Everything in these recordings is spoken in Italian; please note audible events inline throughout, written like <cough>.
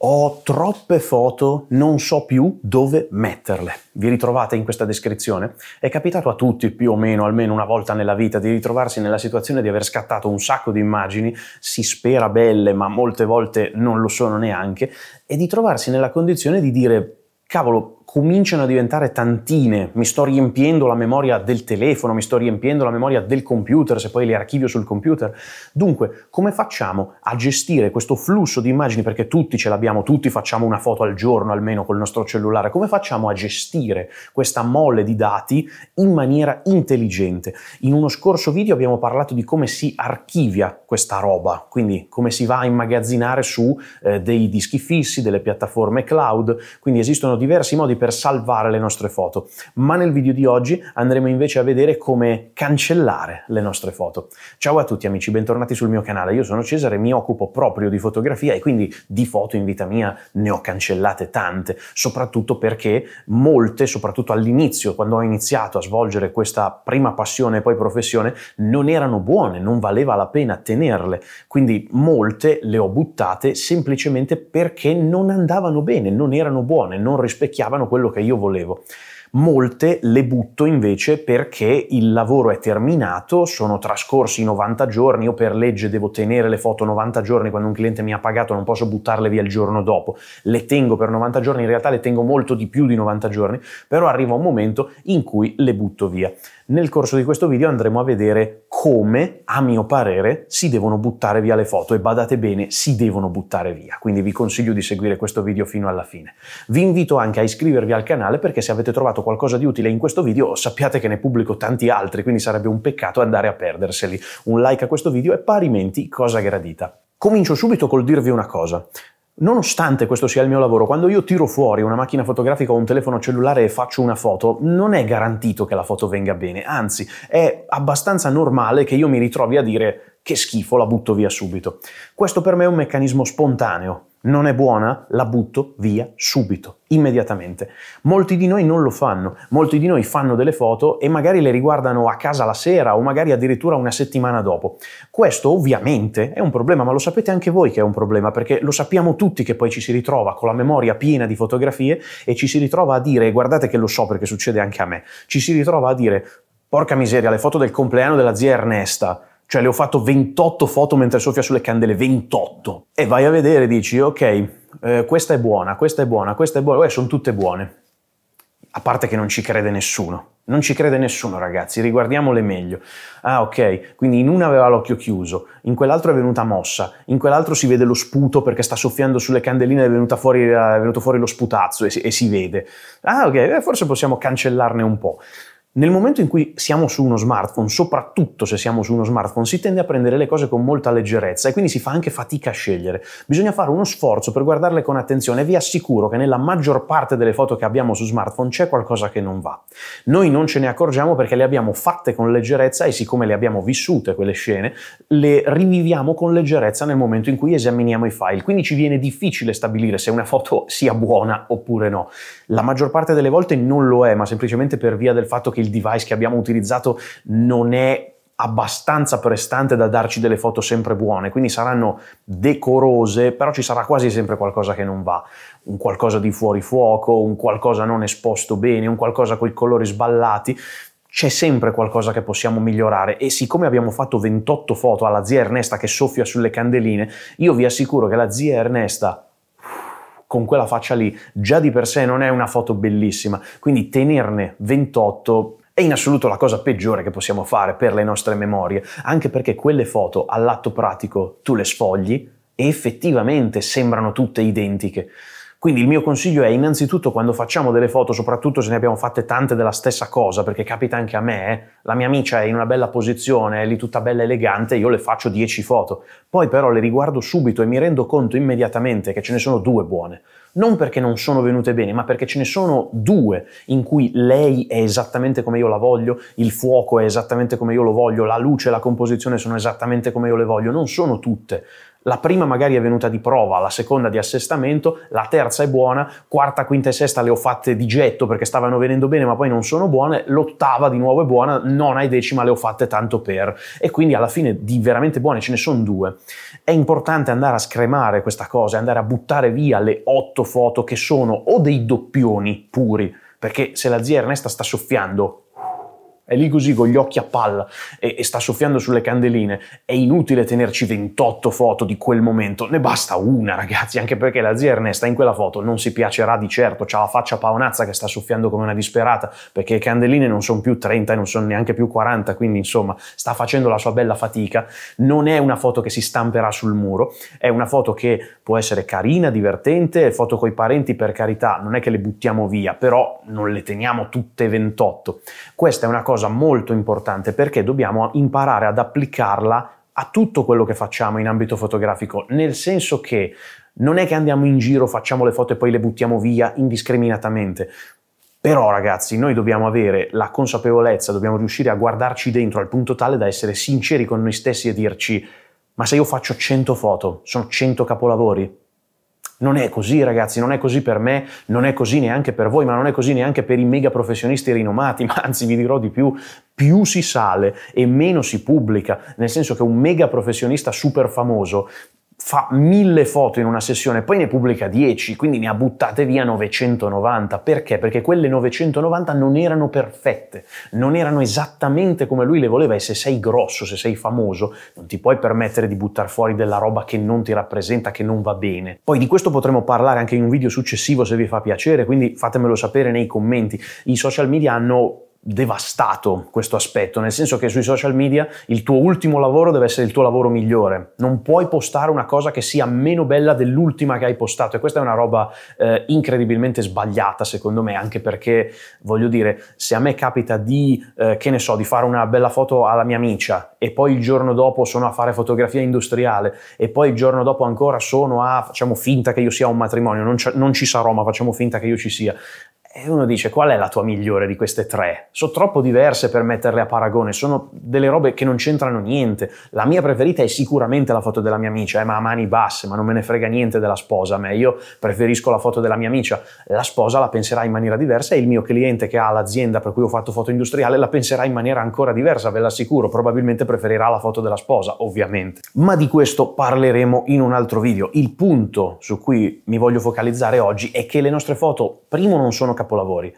Ho troppe foto, non so più dove metterle. Vi ritrovate in questa descrizione? È capitato a tutti, più o meno, almeno una volta nella vita, di ritrovarsi nella situazione di aver scattato un sacco di immagini, si spera belle, ma molte volte non lo sono neanche, e di trovarsi nella condizione di dire, cavolo, cominciano a diventare tantine, mi sto riempiendo la memoria del telefono, mi sto riempiendo la memoria del computer, se poi le archivio sul computer. Dunque, come facciamo a gestire questo flusso di immagini? Perché tutti ce l'abbiamo, tutti facciamo una foto al giorno almeno col nostro cellulare. Come facciamo a gestire questa molle di dati in maniera intelligente? In uno scorso video abbiamo parlato di come si archivia questa roba, quindi come si va a immagazzinare su eh, dei dischi fissi, delle piattaforme cloud, quindi esistono diversi modi per salvare le nostre foto, ma nel video di oggi andremo invece a vedere come cancellare le nostre foto. Ciao a tutti amici, bentornati sul mio canale, io sono Cesare, mi occupo proprio di fotografia e quindi di foto in vita mia ne ho cancellate tante, soprattutto perché molte, soprattutto all'inizio, quando ho iniziato a svolgere questa prima passione e poi professione, non erano buone, non valeva la pena tenerle, quindi molte le ho buttate semplicemente perché non andavano bene, non erano buone, non rispecchiavano quello che io volevo. Molte le butto invece perché il lavoro è terminato, sono trascorsi 90 giorni, io per legge devo tenere le foto 90 giorni, quando un cliente mi ha pagato non posso buttarle via il giorno dopo, le tengo per 90 giorni, in realtà le tengo molto di più di 90 giorni, però arriva un momento in cui le butto via. Nel corso di questo video andremo a vedere come, a mio parere, si devono buttare via le foto e badate bene, si devono buttare via, quindi vi consiglio di seguire questo video fino alla fine. Vi invito anche a iscrivervi al canale perché se avete trovato qualcosa di utile in questo video sappiate che ne pubblico tanti altri, quindi sarebbe un peccato andare a perderseli. Un like a questo video è parimenti cosa gradita. Comincio subito col dirvi una cosa. Nonostante questo sia il mio lavoro, quando io tiro fuori una macchina fotografica o un telefono cellulare e faccio una foto, non è garantito che la foto venga bene, anzi è abbastanza normale che io mi ritrovi a dire che schifo, la butto via subito. Questo per me è un meccanismo spontaneo, non è buona, la butto via subito, immediatamente. Molti di noi non lo fanno, molti di noi fanno delle foto e magari le riguardano a casa la sera o magari addirittura una settimana dopo. Questo ovviamente è un problema, ma lo sapete anche voi che è un problema, perché lo sappiamo tutti che poi ci si ritrova con la memoria piena di fotografie e ci si ritrova a dire, guardate che lo so perché succede anche a me, ci si ritrova a dire, porca miseria, le foto del compleanno della zia Ernesta, cioè le ho fatto 28 foto mentre soffia sulle candele, 28. E vai a vedere, e dici, ok, eh, questa è buona, questa è buona, questa è buona, eh, sono tutte buone. A parte che non ci crede nessuno. Non ci crede nessuno, ragazzi, riguardiamole meglio. Ah, ok, quindi in una aveva l'occhio chiuso, in quell'altro è venuta mossa, in quell'altro si vede lo sputo perché sta soffiando sulle candeline ed è, fuori, è venuto fuori lo sputazzo e si, e si vede. Ah, ok, eh, forse possiamo cancellarne un po'. Nel momento in cui siamo su uno smartphone, soprattutto se siamo su uno smartphone, si tende a prendere le cose con molta leggerezza e quindi si fa anche fatica a scegliere. Bisogna fare uno sforzo per guardarle con attenzione e vi assicuro che nella maggior parte delle foto che abbiamo su smartphone c'è qualcosa che non va. Noi non ce ne accorgiamo perché le abbiamo fatte con leggerezza e siccome le abbiamo vissute quelle scene, le riviviamo con leggerezza nel momento in cui esaminiamo i file. Quindi ci viene difficile stabilire se una foto sia buona oppure no. La maggior parte delle volte non lo è, ma semplicemente per via del fatto che il il device che abbiamo utilizzato non è abbastanza prestante da darci delle foto sempre buone, quindi saranno decorose, però ci sarà quasi sempre qualcosa che non va, un qualcosa di fuori fuoco, un qualcosa non esposto bene, un qualcosa con i colori sballati, c'è sempre qualcosa che possiamo migliorare e siccome abbiamo fatto 28 foto alla zia Ernesta che soffia sulle candeline, io vi assicuro che la zia Ernesta con quella faccia lì già di per sé non è una foto bellissima, quindi tenerne 28 è in assoluto la cosa peggiore che possiamo fare per le nostre memorie, anche perché quelle foto all'atto pratico tu le sfogli e effettivamente sembrano tutte identiche. Quindi il mio consiglio è innanzitutto quando facciamo delle foto, soprattutto se ne abbiamo fatte tante della stessa cosa, perché capita anche a me, eh? la mia amica è in una bella posizione, è lì tutta bella elegante, io le faccio 10 foto, poi però le riguardo subito e mi rendo conto immediatamente che ce ne sono due buone non perché non sono venute bene, ma perché ce ne sono due in cui lei è esattamente come io la voglio, il fuoco è esattamente come io lo voglio, la luce e la composizione sono esattamente come io le voglio, non sono tutte. La prima magari è venuta di prova, la seconda di assestamento, la terza è buona, quarta, quinta e sesta le ho fatte di getto perché stavano venendo bene ma poi non sono buone, l'ottava di nuovo è buona, nona e decima le ho fatte tanto per. E quindi alla fine di veramente buone ce ne sono due. È importante andare a scremare questa cosa, andare a buttare via le otto foto che sono o dei doppioni puri, perché se la zia Ernesta sta soffiando è lì così con gli occhi a palla e, e, sta soffiando sulle candeline, è inutile tenerci 28 foto di quel momento, ne basta una ragazzi, anche perché la zia Ernesta in quella foto non si piacerà di certo, ha la faccia paonazza che sta soffiando come una disperata, perché le candeline non sono più 30 e non sono neanche più 40, quindi insomma sta facendo la sua bella fatica, non è una foto che si stamperà sul muro, è una foto che può essere carina, divertente, foto con i parenti per carità, non è che le buttiamo via, però non le teniamo tutte 28. Questa è una cosa cosa molto importante perché dobbiamo imparare ad applicarla a tutto quello che facciamo in ambito fotografico, nel senso che non è che andiamo in giro, facciamo le foto e poi le buttiamo via indiscriminatamente. Però ragazzi, noi dobbiamo avere la consapevolezza, dobbiamo riuscire a guardarci dentro al punto tale da essere sinceri con noi stessi e dirci, ma se io faccio 100 foto, sono 100 capolavori? Non è così ragazzi, non è così per me, non è così neanche per voi, ma non è così neanche per i mega professionisti rinomati, <laughs> ma anzi vi dirò di più, più si sale e meno si pubblica, nel senso che un mega professionista super famoso fa mille foto in una sessione, poi ne pubblica 10, quindi ne ha buttate via 990. Perché? Perché quelle 990 non erano perfette, non erano esattamente come lui le voleva e se sei grosso, se sei famoso, non ti puoi permettere di buttare fuori della roba che non ti rappresenta, che non va bene. Poi di questo potremo parlare anche in un video successivo se vi fa piacere, quindi fatemelo sapere nei commenti. I social media hanno devastato questo aspetto, nel senso che sui social media il tuo ultimo lavoro deve essere il tuo lavoro migliore, non puoi postare una cosa che sia meno bella dell'ultima che hai postato e questa è una roba eh, incredibilmente sbagliata secondo me, anche perché voglio dire, se a me capita di, eh, che ne so, di fare una bella foto alla mia amica e poi il giorno dopo sono a fare fotografia industriale e poi il giorno dopo ancora sono a, facciamo finta che io sia un matrimonio, non, c- non ci sarò ma facciamo finta che io ci sia, e uno dice qual è la tua migliore di queste tre? Sono troppo diverse per metterle a paragone, sono delle robe che non c'entrano niente. La mia preferita è sicuramente la foto della mia amica, eh, ma a mani basse, ma non me ne frega niente della sposa, a me io preferisco la foto della mia amica. La sposa la penserà in maniera diversa e il mio cliente che ha l'azienda per cui ho fatto foto industriale la penserà in maniera ancora diversa, ve l'assicuro, probabilmente preferirà la foto della sposa, ovviamente. Ma di questo parleremo in un altro video. Il punto su cui mi voglio focalizzare oggi è che le nostre foto, primo, non sono capolavori.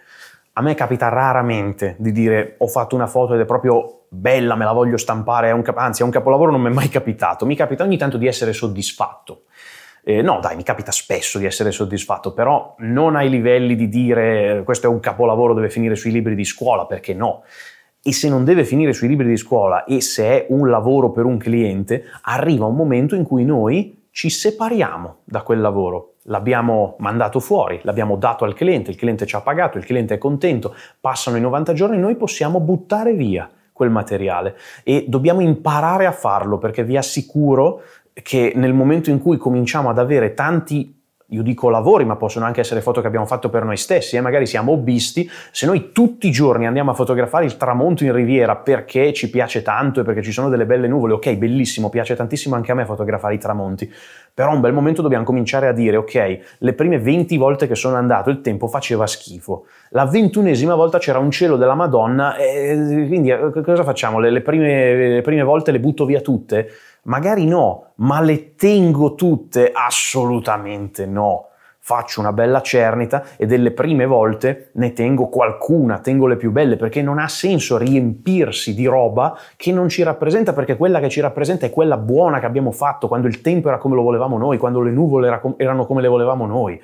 A me capita raramente di dire ho fatto una foto ed è proprio bella, me la voglio stampare, è cap- anzi è un capolavoro, non mi è mai capitato. Mi capita ogni tanto di essere soddisfatto. Eh, no, dai, mi capita spesso di essere soddisfatto, però non ai livelli di dire questo è un capolavoro, deve finire sui libri di scuola, perché no? E se non deve finire sui libri di scuola e se è un lavoro per un cliente, arriva un momento in cui noi ci separiamo da quel lavoro l'abbiamo mandato fuori, l'abbiamo dato al cliente, il cliente ci ha pagato, il cliente è contento, passano i 90 giorni, noi possiamo buttare via quel materiale e dobbiamo imparare a farlo perché vi assicuro che nel momento in cui cominciamo ad avere tanti io dico lavori, ma possono anche essere foto che abbiamo fatto per noi stessi, eh? magari siamo hobbisti, se noi tutti i giorni andiamo a fotografare il tramonto in riviera perché ci piace tanto e perché ci sono delle belle nuvole, ok, bellissimo, piace tantissimo anche a me fotografare i tramonti, però un bel momento dobbiamo cominciare a dire, ok, le prime 20 volte che sono andato il tempo faceva schifo, la ventunesima volta c'era un cielo della Madonna, e eh, quindi eh, cosa facciamo? Le, le, prime, le prime volte le butto via tutte? Magari no, ma le tengo tutte? Assolutamente no. Faccio una bella cernita e delle prime volte ne tengo qualcuna, tengo le più belle, perché non ha senso riempirsi di roba che non ci rappresenta, perché quella che ci rappresenta è quella buona che abbiamo fatto, quando il tempo era come lo volevamo noi, quando le nuvole erano come le volevamo noi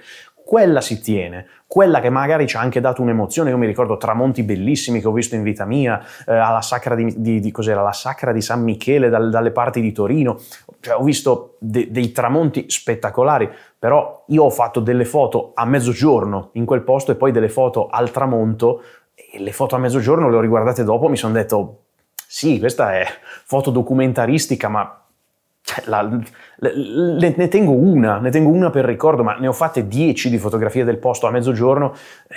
quella si tiene, quella che magari ci ha anche dato un'emozione. Io mi ricordo tramonti bellissimi che ho visto in vita mia, eh, alla sacra di, di, di, sacra di, San Michele, dal, dalle parti di Torino. Cioè, ho visto de, dei tramonti spettacolari, però io ho fatto delle foto a mezzogiorno in quel posto e poi delle foto al tramonto. E le foto a mezzogiorno le ho riguardate dopo, mi sono detto, sì, questa è foto documentaristica, ma cioè, la, le, ne tengo una, ne tengo una per ricordo, ma ne ho fatte 10 di fotografie del posto a mezzogiorno,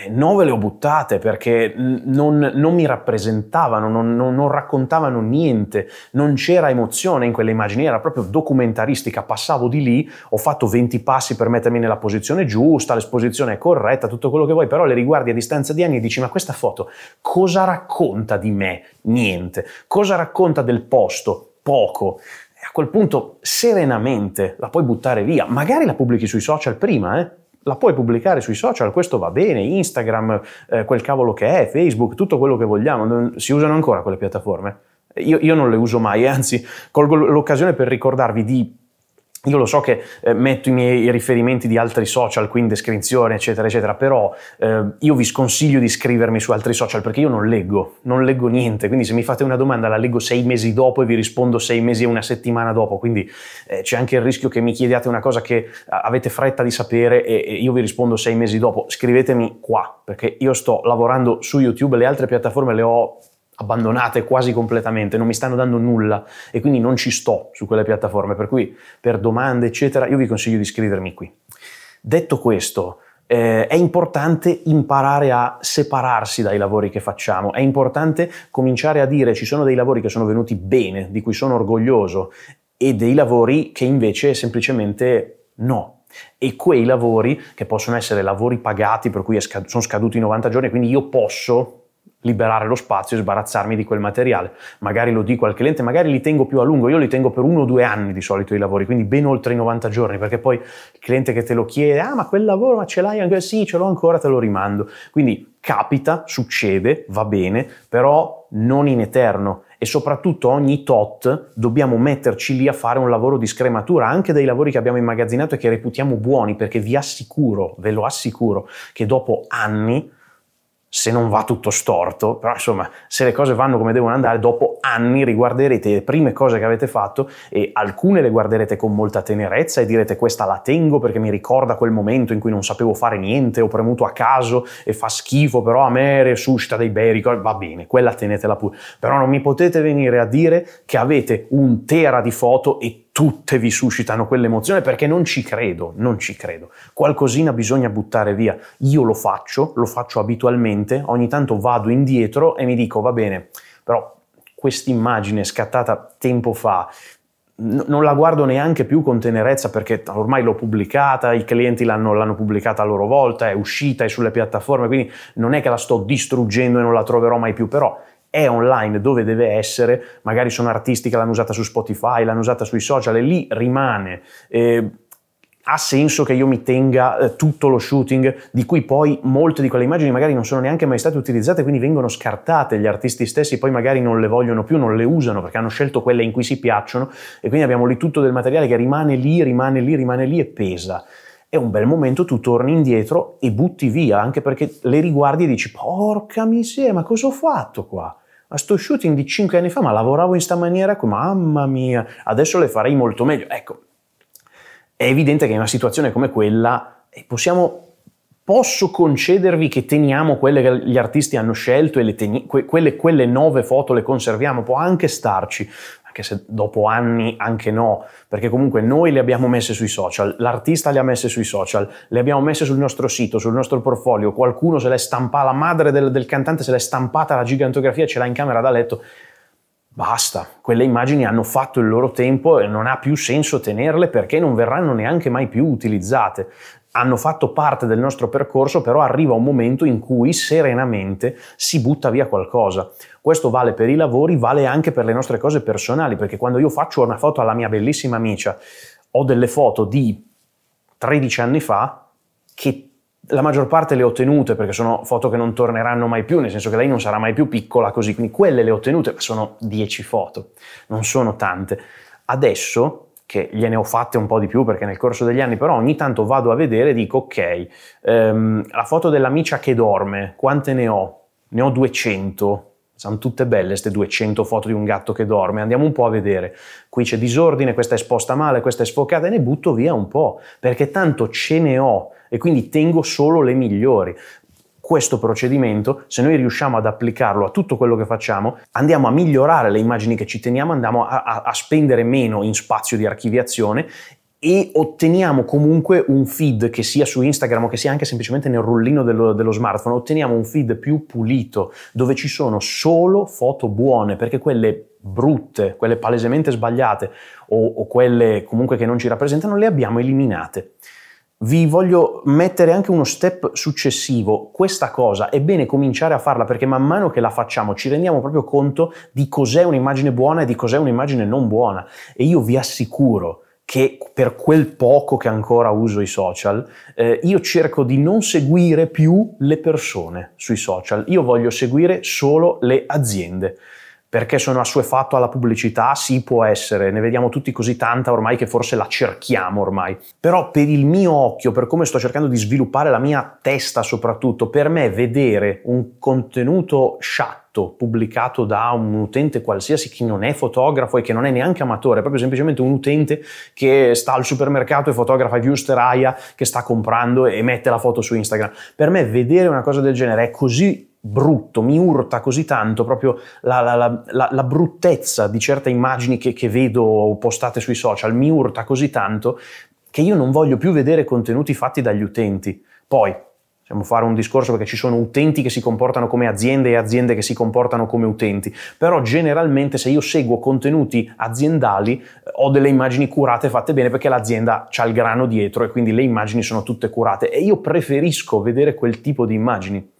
9 eh, le ho buttate perché non, non mi rappresentavano, non, non, non, raccontavano niente, non c'era emozione in quelle immagini, era proprio documentaristica, passavo di lì, ho fatto 20 passi per mettermi nella posizione giusta, l'esposizione è corretta, tutto quello che vuoi, però le riguardi a distanza di anni e dici ma questa foto cosa racconta di me? Niente. Cosa racconta del posto? Poco quel punto serenamente la puoi buttare via, magari la pubblichi sui social prima, eh? la puoi pubblicare sui social, questo va bene, Instagram, eh, quel cavolo che è, Facebook, tutto quello che vogliamo, non, si usano ancora quelle piattaforme? Io, io non le uso mai, eh, anzi colgo l'occasione per ricordarvi di io lo so che eh, metto i miei riferimenti di altri social qui in descrizione, eccetera, eccetera, però eh, io vi sconsiglio di scrivermi su altri social perché io non leggo, non leggo niente, quindi se mi fate una domanda la leggo sei mesi dopo e vi rispondo sei mesi e una settimana dopo, quindi eh, c'è anche il rischio che mi chiediate una cosa che avete fretta di sapere e, e io vi rispondo sei mesi dopo. Scrivetemi qua perché io sto lavorando su YouTube, le altre piattaforme le ho abbandonate quasi completamente, non mi stanno dando nulla e quindi non ci sto su quelle piattaforme, per cui per domande eccetera io vi consiglio di iscrivermi qui. Detto questo, eh, è importante imparare a separarsi dai lavori che facciamo, è importante cominciare a dire ci sono dei lavori che sono venuti bene, di cui sono orgoglioso e dei lavori che invece semplicemente no, e quei lavori, che possono essere lavori pagati per cui scad- sono scaduti i 90 giorni, quindi io posso liberare lo spazio e sbarazzarmi di quel materiale. Magari lo dico al cliente, magari li tengo più a lungo, io li tengo per uno o due anni di solito i lavori, quindi ben oltre i 90 giorni, perché poi il cliente che te lo chiede, ah ma quel lavoro ma ce l'hai ancora? Sì, ce l'ho ancora, te lo rimando. Quindi capita, succede, va bene, però non in eterno e soprattutto ogni tot dobbiamo metterci lì a fare un lavoro di scrematura anche dei lavori che abbiamo immagazzinato e che reputiamo buoni perché vi assicuro, ve lo assicuro, che dopo anni se non va tutto storto, però insomma se le cose vanno come devono andare, dopo anni riguarderete le prime cose che avete fatto e alcune le guarderete con molta tenerezza e direte questa la tengo perché mi ricorda quel momento in cui non sapevo fare niente, ho premuto a caso e fa schifo, però a me resuscita dei bei ricordi, va bene, quella tenetela pure, però non mi potete venire a dire che avete un tera di foto e tutte vi suscitano quell'emozione perché non ci credo, non ci credo. Qualcosina bisogna buttare via. Io lo faccio, lo faccio abitualmente, ogni tanto vado indietro e mi dico va bene, però quest'immagine scattata tempo fa n- non la guardo neanche più con tenerezza perché ormai l'ho pubblicata, i clienti l'hanno, l'hanno pubblicata a loro volta, è uscita, è sulle piattaforme, quindi non è che la sto distruggendo e non la troverò mai più, però è online dove deve essere, magari sono artisti che l'hanno usata su Spotify, l'hanno usata sui social e lì rimane. Eh, ha senso che io mi tenga eh, tutto lo shooting di cui poi molte di quelle immagini magari non sono neanche mai state utilizzate, quindi vengono scartate, gli artisti stessi poi magari non le vogliono più, non le usano perché hanno scelto quelle in cui si piacciono e quindi abbiamo lì tutto del materiale che rimane lì, rimane lì, rimane lì e pesa. È un bel momento, tu torni indietro e butti via, anche perché le riguardi e dici porca miseria, ma cosa ho fatto qua? a sto shooting di 5 anni fa, ma lavoravo in sta maniera, mamma mia, adesso le farei molto meglio. Ecco, è evidente che in una situazione come quella eh, possiamo posso concedervi che teniamo quelle che gli artisti hanno scelto e quelle, quelle, nove foto le conserviamo, può anche starci, anche se dopo anni anche no, perché comunque noi le abbiamo messe sui social, l'artista le ha messe sui social, le abbiamo messe sul nostro sito, sul nostro portfolio, qualcuno se l'è stampata, la madre del, del cantante se l'è stampata la gigantografia, ce l'ha in camera da letto. Basta, quelle immagini hanno fatto il loro tempo e non ha più senso tenerle perché non verranno neanche mai più utilizzate hanno fatto parte del nostro percorso, però arriva un momento in cui serenamente si butta via qualcosa. Questo vale per i lavori, vale anche per le nostre cose personali, perché quando io faccio una foto alla mia bellissima amica, ho delle foto di 13 anni fa che la maggior parte le ho tenute perché sono foto che non torneranno mai più, nel senso che lei non sarà mai più piccola così, quindi quelle le ho tenute, ma sono 10 foto, non sono tante. Adesso che gliene ho fatte un po' di più perché nel corso degli anni, però ogni tanto vado a vedere e dico ok, ehm, la foto della che dorme, quante ne ho? Ne ho 200. Sono tutte belle queste 200 foto di un gatto che dorme, andiamo un po' a vedere. Qui c'è disordine, questa è esposta male, questa è sfocata e ne butto via un po', perché tanto ce ne ho e quindi tengo solo le migliori questo procedimento, se noi riusciamo ad applicarlo a tutto quello che facciamo, andiamo a migliorare le immagini che ci teniamo, andiamo a, a, a spendere meno in spazio di archiviazione e otteniamo comunque un feed che sia su Instagram o che sia anche semplicemente nel rullino dello, dello, smartphone, otteniamo un feed più pulito dove ci sono solo foto buone perché quelle brutte, quelle palesemente sbagliate o, o quelle comunque che non ci rappresentano le abbiamo eliminate vi voglio mettere anche uno step successivo. Questa cosa è bene cominciare a farla perché man mano che la facciamo ci rendiamo proprio conto di cos'è un'immagine buona e di cos'è un'immagine non buona. E io vi assicuro che per quel poco che ancora uso i social, eh, io cerco di non seguire più le persone sui social, io voglio seguire solo le aziende perché sono assuefatto alla pubblicità? Sì, può essere, ne vediamo tutti così tanta ormai che forse la cerchiamo ormai. Però per il mio occhio, per come sto cercando di sviluppare la mia testa soprattutto, per me vedere un contenuto sciatto pubblicato da un utente qualsiasi che non è fotografo e che non è neanche amatore, è proprio semplicemente un utente che sta al supermercato e fotografa i viewster aia che sta comprando e mette la foto su Instagram. Per me vedere una cosa del genere è così brutto, mi urta così tanto proprio la, la, la, la bruttezza di certe immagini che, che vedo postate sui social, mi urta così tanto che io non voglio più vedere contenuti fatti dagli utenti. Poi, possiamo fare un discorso perché ci sono utenti che si comportano come aziende e aziende che si comportano come utenti, però generalmente se io seguo contenuti aziendali eh, ho delle immagini curate fatte bene perché l'azienda ha il grano dietro e quindi le immagini sono tutte curate e io preferisco vedere quel tipo di immagini.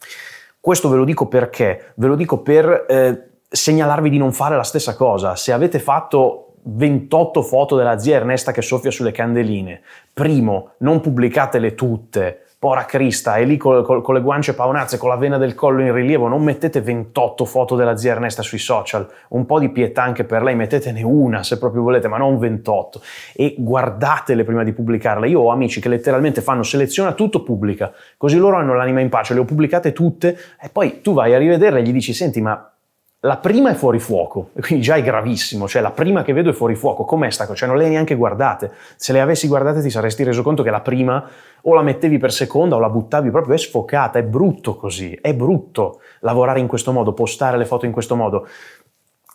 Questo ve lo dico perché? Ve lo dico per eh, segnalarvi di non fare la stessa cosa. Se avete fatto 28 foto della zia Ernesta che soffia sulle candeline, primo, non pubblicatele tutte Pora Crista, è lì con, con, con, le guance paonazze, con la vena del collo in rilievo, non mettete 28 foto della zia Ernesta sui social, un po' di pietà anche per lei, mettetene una se proprio volete, ma non 28. E guardatele prima di pubblicarle. Io ho amici che letteralmente fanno seleziona tutto, pubblica, così loro hanno l'anima in pace, le ho pubblicate tutte e poi tu vai a rivederle e gli dici, senti ma la prima è fuori fuoco, quindi già è gravissimo, cioè la prima che vedo è fuori fuoco, com'è sta cosa? Cioè non le hai neanche guardate, se le avessi guardate ti saresti reso conto che la prima o la mettevi per seconda o la buttavi proprio, è sfocata, è brutto così, è brutto lavorare in questo modo, postare le foto in questo modo.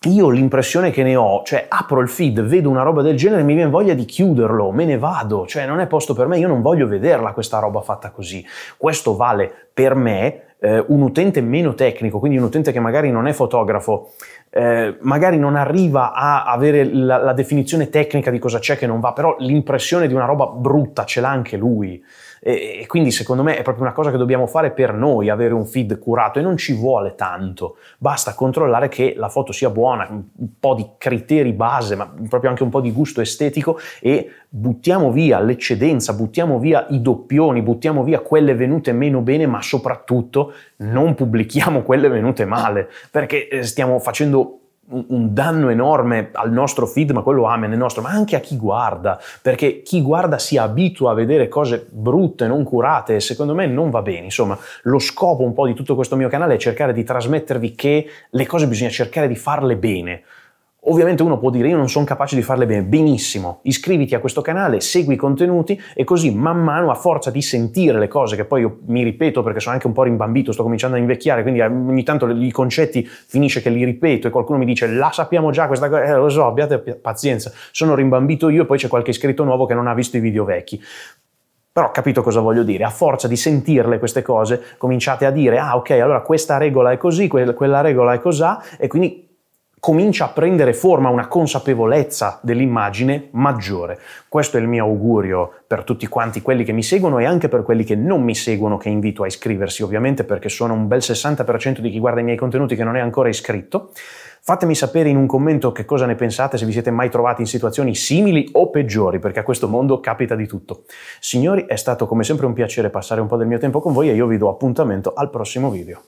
Io l'impressione che ne ho, cioè apro il feed, vedo una roba del genere e mi viene voglia di chiuderlo, me ne vado, cioè non è posto per me, io non voglio vederla questa roba fatta così. Questo vale per me, eh, un utente meno tecnico, quindi un utente che magari non è fotografo, eh, magari non arriva a avere la, la definizione tecnica di cosa c'è che non va, però l'impressione di una roba brutta ce l'ha anche lui. E, e, quindi secondo me è proprio una cosa che dobbiamo fare per noi, avere un feed curato e non ci vuole tanto, basta controllare che la foto sia buona, un po' di criteri base, ma proprio anche un po' di gusto estetico e buttiamo via l'eccedenza, buttiamo via i doppioni, buttiamo via quelle venute meno bene, ma soprattutto non pubblichiamo quelle venute male, perché eh, stiamo facendo un danno enorme al nostro feed, ma quello amen è nostro, ma anche a chi guarda, perché chi guarda si abitua a vedere cose brutte, non curate, e secondo me non va bene. Insomma, lo scopo un po' di tutto questo mio canale è cercare di trasmettervi che le cose bisogna cercare di farle bene, Ovviamente uno può dire io non sono capace di farle bene, benissimo, iscriviti a questo canale, segui i contenuti e così man mano a forza di sentire le cose che poi io mi ripeto perché sono anche un po' rimbambito, sto cominciando a invecchiare, quindi eh, ogni tanto i concetti finisce che li ripeto e qualcuno mi dice la sappiamo già questa cosa, eh, lo so, abbiate pazienza, sono rimbambito io e poi c'è qualche iscritto nuovo che non ha visto i video vecchi. Però capito cosa voglio dire, a forza di sentirle queste cose cominciate a dire ah ok allora questa regola è così, quella regola è cos'ha e quindi comincia a prendere forma una consapevolezza dell'immagine maggiore. Questo è il mio augurio per tutti quanti quelli che mi seguono e anche per quelli che non mi seguono che invito a iscriversi, ovviamente perché sono un bel 60% di chi guarda i miei contenuti che non è ancora iscritto. Fatemi sapere in un commento che cosa ne pensate, se vi siete mai trovati in situazioni simili o peggiori, perché a questo mondo capita di tutto. Signori, è stato come sempre un piacere passare un po' del mio tempo con voi e io vi do appuntamento al prossimo video.